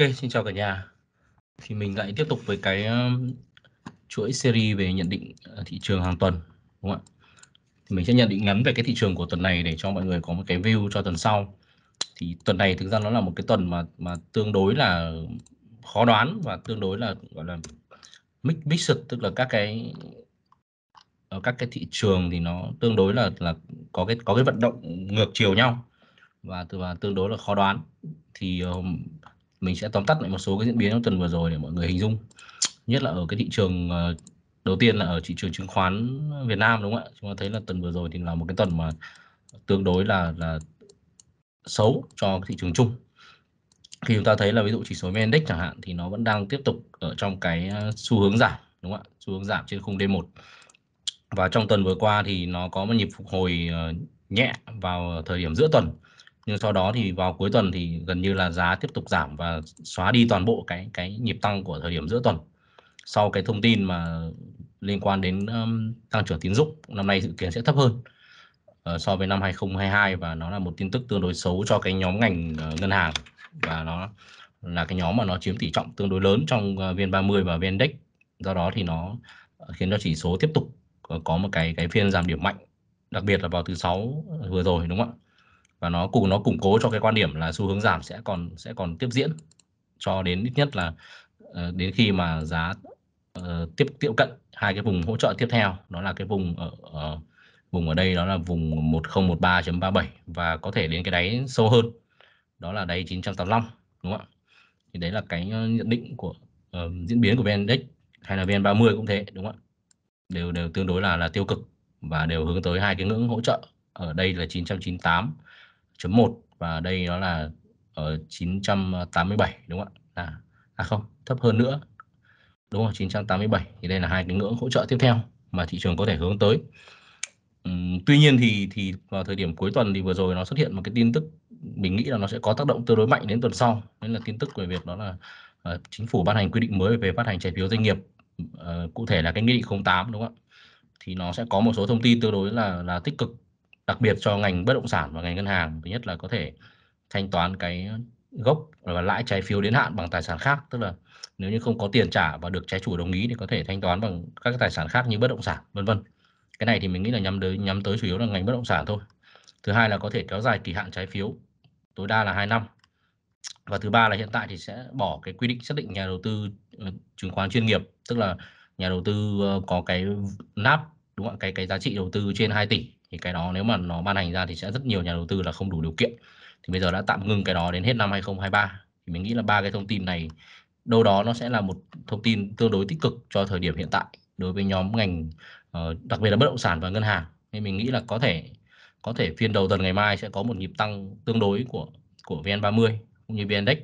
Ok, xin chào cả nhà. Thì mình lại tiếp tục với cái chuỗi series về nhận định ờ, thị trường hàng tuần, đúng không ạ? Thì mình sẽ nhận định ngắn về cái thị trường của tuần này để cho mọi người có một cái view cho tuần sau. Thì tuần này thực ra nó là một cái tuần mà mà tương đối là khó đoán và tương đối là gọi là mix mixed tức là các cái ờ, các cái thị trường thì nó tương đối là là có cái có cái vận động ngược chiều nhau và và tương đối là khó đoán thì mình sẽ tóm tắt lại một số cái diễn biến trong tuần vừa rồi để mọi người hình dung nhất là ở cái thị trường ờ, đầu tiên là ở thị trường chứng khoán Việt Nam đúng không ạ chúng ta thấy là tuần vừa rồi thì là một cái tuần mà tương đối là là xấu cho thị trường chung khi chúng ta thấy là ví dụ chỉ số VN Index chẳng hạn thì nó vẫn đang tiếp tục ở trong cái ờ, xu hướng giảm đúng không ạ xu hướng giảm trên khung D1 và trong tuần vừa qua thì nó có một nhịp phục hồi ờ, nhẹ vào thời điểm giữa tuần nhưng sau đó thì vào cuối tuần thì gần như là giá tiếp tục giảm và xóa đi toàn bộ cái cái nhịp tăng của thời điểm giữa tuần sau cái thông tin mà liên quan đến um, tăng trưởng tín dụng năm nay dự kiến sẽ thấp hơn uh, so với năm 2022 và nó là một tin tức tương đối xấu cho cái nhóm ngành uh, ngân hàng và nó là cái nhóm mà nó chiếm tỷ trọng tương đối lớn trong uh, ờ, VN30 và vn do đó thì nó khiến cho chỉ số tiếp tục có một cái cái phiên giảm điểm mạnh đặc biệt là vào thứ sáu vừa rồi đúng không ạ và nó cùng nó củng cố cho cái quan điểm là xu hướng giảm sẽ còn sẽ còn tiếp diễn cho đến ít nhất là ờ, đến khi mà giá uh, tiếp tiệm cận hai cái vùng hỗ trợ tiếp theo đó là cái vùng ở, ở vùng ở đây đó là vùng 1013.37 và có thể đến cái đáy sâu hơn đó là đáy 985 đúng không ạ thì đấy là cái ờ, nhận định của uh, diễn biến của VN Index hay là VN30 cũng thế đúng không ạ đều đều tương đối là là tiêu cực và đều hướng tới hai cái ngưỡng hỗ trợ ở đây là 998 chấm 1 và đây nó là ở ờ, 987 đúng không ạ? À, à không, thấp hơn nữa. Đúng rồi, 987 thì đây là hai cái ngưỡng hỗ trợ tiếp theo mà thị trường có thể hướng tới. Uhm, tuy nhiên thì thì vào thời điểm cuối tuần thì vừa rồi nó xuất hiện một cái tin tức mình nghĩ là nó sẽ có tác động tương đối mạnh đến tuần sau. Nên là tin tức về việc đó là uh, chính phủ ban hành quy định mới về phát hành trái phiếu doanh nghiệp uh, cụ thể là cái nghị định 08 đúng không ạ? Thì nó sẽ có một số thông tin tương đối là là tích cực đặc biệt cho ngành bất động sản và ngành ngân hàng thứ nhất là có thể thanh toán cái gốc và lãi trái phiếu đến hạn bằng tài sản khác tức là nếu như không có tiền trả và được trái chủ đồng ý thì có thể thanh toán bằng các tài sản khác như bất động sản vân vân cái này thì mình nghĩ là nhắm tới nhắm tới chủ yếu là ngành bất động sản thôi thứ hai là có thể kéo dài kỳ hạn trái phiếu tối đa là 2 năm và thứ ba là hiện tại thì sẽ bỏ cái quy định xác định nhà đầu tư ờ, chứng khoán chuyên nghiệp tức là nhà đầu tư ờ, có cái nắp đúng không cái cái giá trị đầu tư trên 2 tỷ thì cái đó nếu mà nó ban hành ra thì sẽ rất nhiều nhà đầu tư là không đủ điều kiện thì bây giờ đã tạm ngừng cái đó đến hết năm 2023 thì mình nghĩ là ba cái thông tin này đâu đó nó sẽ là một thông tin tương đối tích cực cho thời điểm hiện tại đối với nhóm ngành ờ, đặc biệt là bất động sản và ngân hàng nên mình nghĩ là có thể có thể phiên đầu tuần ngày mai sẽ có một nhịp tăng tương đối của của VN30 cũng như VN-Index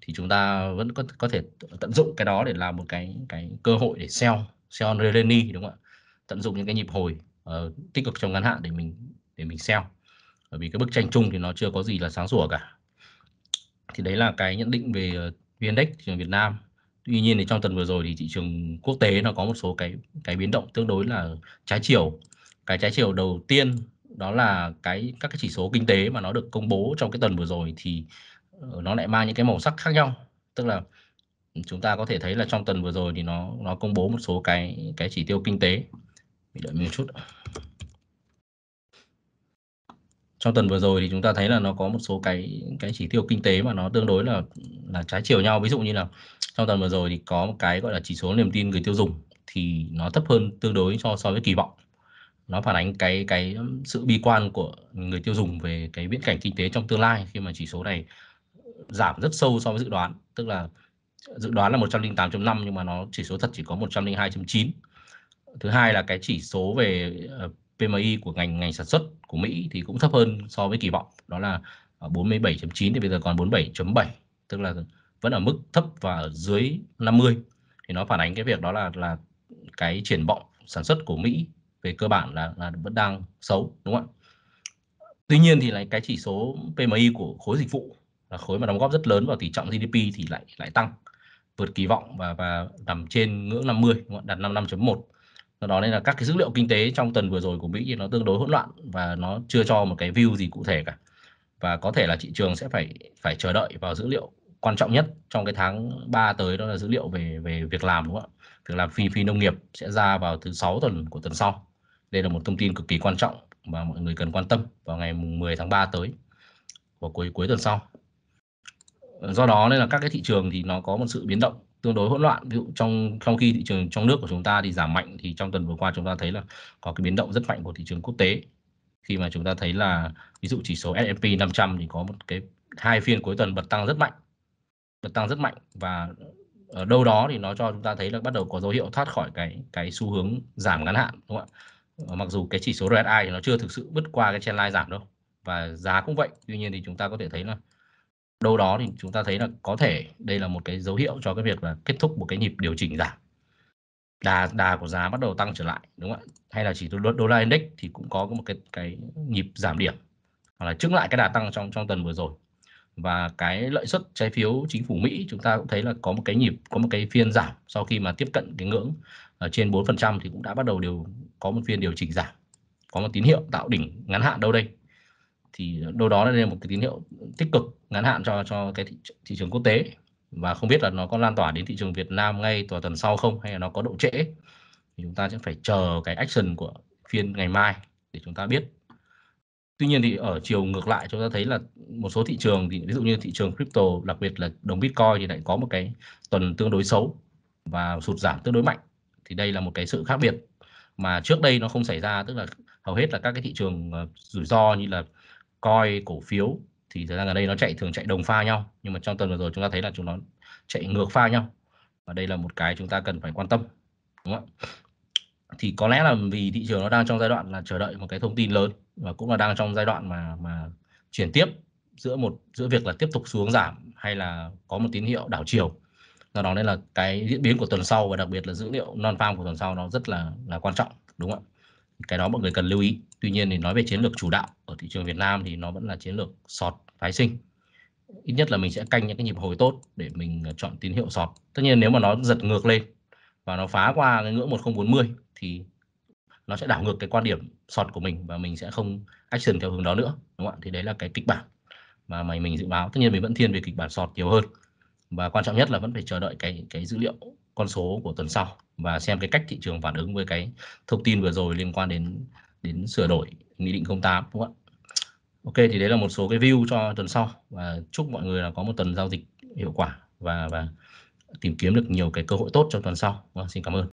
thì chúng ta vẫn có có thể tận dụng cái đó để làm một cái cái cơ hội để sell sell rally đúng không ạ tận dụng những cái nhịp hồi uh, tích cực trong ngắn hạn để mình để mình sell bởi vì cái bức tranh chung thì nó chưa có gì là sáng sủa cả thì đấy là cái nhận định về ờ, vn thị trường Việt Nam tuy nhiên thì trong tuần vừa rồi thì thị trường quốc tế nó có một số cái cái biến động tương đối là trái chiều cái trái chiều đầu tiên đó là cái các cái chỉ số kinh tế mà nó được công bố trong cái tuần vừa rồi thì ờ, nó lại mang những cái màu sắc khác nhau tức là chúng ta có thể thấy là trong tuần vừa rồi thì nó nó công bố một số cái cái chỉ tiêu kinh tế bị đợi mình một chút trong tuần vừa rồi thì chúng ta thấy là nó có một số cái cái chỉ tiêu kinh tế mà nó tương đối là là trái chiều nhau ví dụ như là trong tuần vừa rồi thì có một cái gọi là chỉ số niềm tin người tiêu dùng thì nó thấp hơn tương đối so so với kỳ vọng nó phản ánh cái cái sự bi quan của người tiêu dùng về cái viễn cảnh kinh tế trong tương lai khi mà chỉ số này giảm rất sâu so với dự đoán tức là dự đoán là 108.5 nhưng mà nó chỉ số thật chỉ có 102.9 thứ hai là cái chỉ số về ờ, PMI của ngành ngành sản xuất của Mỹ thì cũng thấp hơn so với kỳ vọng đó là 47.9 thì bây giờ còn 47.7 tức là vẫn ở mức thấp và ở dưới 50 thì nó phản ánh cái việc đó là là cái triển vọng sản xuất của Mỹ về cơ bản là, là vẫn đang xấu đúng không ạ Tuy nhiên thì lại cái chỉ số PMI của khối dịch vụ là khối mà đóng góp rất lớn vào tỷ trọng GDP thì lại lại tăng vượt kỳ vọng và và nằm trên ngưỡng 50 đúng không? đạt 55.1 do đó nên là các cái dữ liệu kinh tế trong tuần vừa rồi của Mỹ thì nó tương đối hỗn loạn và nó chưa cho một cái view gì cụ thể cả và có thể là thị trường sẽ phải phải chờ đợi vào dữ liệu quan trọng nhất trong cái tháng 3 tới đó là dữ liệu về về việc làm đúng không ạ việc làm phi phi nông nghiệp sẽ ra vào thứ sáu tuần của tuần sau đây là một thông tin cực kỳ quan trọng mà mọi người cần quan tâm vào ngày mùng 10 tháng 3 tới vào cuối cuối tuần sau do đó nên là các cái thị trường thì nó có một sự biến động tương đối hỗn loạn ví dụ trong trong khi thị trường trong nước của chúng ta thì giảm mạnh thì trong tuần vừa qua chúng ta thấy là có cái biến động rất mạnh của thị trường quốc tế khi mà chúng ta thấy là ví dụ chỉ số S&P 500 thì có một cái hai phiên cuối tuần bật tăng rất mạnh bật tăng rất mạnh và ở đâu đó thì nó cho chúng ta thấy là bắt đầu có dấu hiệu thoát khỏi cái cái xu hướng giảm ngắn hạn đúng không ạ ờ, mặc dù cái chỉ số RSI thì nó chưa thực sự bứt qua cái trendline giảm đâu và giá cũng vậy tuy nhiên thì chúng ta có thể thấy là đâu đó thì chúng ta thấy là có thể đây là một cái dấu hiệu cho cái việc là kết thúc một cái nhịp điều chỉnh giảm đà đà của giá bắt đầu tăng trở lại đúng không ạ hay là chỉ đô, đô la index thì cũng có một cái cái nhịp giảm điểm hoặc là chứng lại cái đà tăng trong trong tuần vừa rồi và cái lợi suất trái phiếu chính phủ Mỹ chúng ta cũng thấy là có một cái nhịp có một cái phiên giảm sau khi mà tiếp cận cái ngưỡng ở ờ, trên 4% thì cũng đã bắt đầu đều có một phiên điều chỉnh giảm có một tín hiệu tạo đỉnh ngắn hạn đâu đây thì đâu đó là một cái tín hiệu tích cực ngắn hạn cho cho cái thị, thị trường quốc tế và không biết là nó có lan tỏa đến thị trường Việt Nam ngay vào tuần sau không hay là nó có độ trễ thì chúng ta sẽ phải chờ cái action của phiên ngày mai để chúng ta biết tuy nhiên thì ở chiều ngược lại chúng ta thấy là một số thị trường thì ví dụ như thị trường crypto đặc biệt là đồng bitcoin thì lại có một cái tuần tương đối xấu và sụt giảm tương đối mạnh thì đây là một cái sự khác biệt mà trước đây nó không xảy ra tức là hầu hết là các cái thị trường ờ, rủi ro như là coi cổ phiếu thì thời gian gần đây nó chạy thường chạy đồng pha nhau nhưng mà trong tuần vừa rồi chúng ta thấy là chúng nó chạy ngược pha nhau và đây là một cái chúng ta cần phải quan tâm đúng không ạ thì có lẽ là vì thị trường nó đang trong giai đoạn là chờ đợi một cái thông tin lớn và cũng là đang trong giai đoạn mà mà chuyển tiếp giữa một giữa việc là tiếp tục xuống giảm hay là có một tín hiệu đảo chiều do đó nên là cái diễn biến của tuần sau và đặc biệt là dữ liệu non farm của tuần sau nó rất là là quan trọng đúng không ạ cái đó mọi người cần lưu ý tuy nhiên thì nói về chiến lược chủ đạo ở thị trường Việt Nam thì nó vẫn là chiến lược sọt phái sinh ít nhất là mình sẽ canh những cái nhịp hồi tốt để mình à, chọn tín hiệu sọt tất nhiên nếu mà nó giật ngược lên và nó phá qua cái ngưỡng 1040 thì nó sẽ đảo ngược cái quan điểm sọt của mình và mình sẽ không action theo hướng đó nữa đúng không ạ thì đấy là cái kịch bản mà mày mình dự báo tất nhiên mình vẫn thiên về kịch bản sọt nhiều hơn và quan trọng nhất là vẫn phải chờ đợi cái cái dữ liệu con số của tuần sau và xem cái cách thị trường phản ứng với cái thông tin vừa rồi liên quan đến đến sửa đổi nghị định 08 đúng không ạ? Ok thì đấy là một số cái view cho tuần sau và chúc mọi người là có một tuần giao dịch hiệu quả và và tìm kiếm được nhiều cái cơ hội tốt trong tuần sau. Vâng, xin cảm ơn.